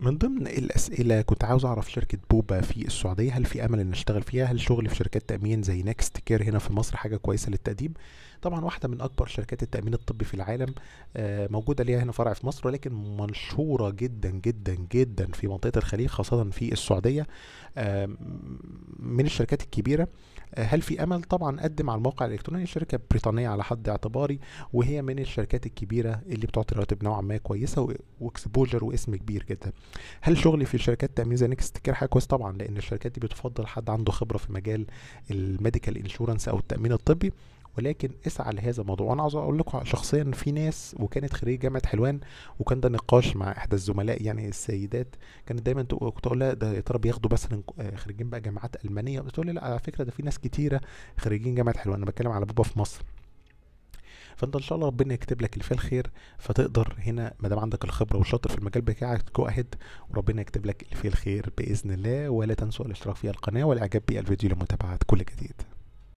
من ضمن الأسئلة كنت عاوز أعرف شركة بوبا في السعودية هل في أمل إن أشتغل فيها؟ هل شغل في شركات تأمين زي نكست كير هنا في مصر حاجة كويسة للتقديم؟ طبعا واحدة من أكبر شركات التأمين الطبي في العالم آه، موجودة ليها هنا فرع في مصر ولكن منشورة جدا جدا جدا في منطقة الخليج خاصة في السعودية آه، من الشركات الكبيرة هل في امل طبعا قدم على الموقع الالكتروني شركه بريطانيه على حد اعتباري وهي من الشركات الكبيره اللي بتعطي رواتب نوعا ما كويسه واكسبوجر واسم كبير جدا هل شغلي في شركات تامين زي نيكست كير حاجه كويسه طبعا لان الشركات دي بتفضل حد عنده خبره في مجال الميديكال انشورنس او التامين الطبي ولكن اسعى لهذا الموضوع وانا عاوز اقول لكم شخصيا في ناس وكانت خريجه جامعه حلوان وكان ده نقاش مع احدى الزملاء يعني السيدات كانت دايما كنت اقول لها ده يا ترى بياخدوا مثلا آه، خريجين بقى جامعات المانيه بتقول لي لا على فكره ده في ناس كتيره خريجين جامعه حلوان انا بتكلم على بابا في مصر فانت ان شاء الله ربنا يكتب لك اللي فيه الخير فتقدر هنا ما دام عندك الخبره وشاطر في المجال بتاعك جو اهيد وربنا يكتب لك اللي فيه الخير باذن الله ولا تنسوا الاشتراك في القناه والاعجاب بالفيديو لمتابعه كل جديد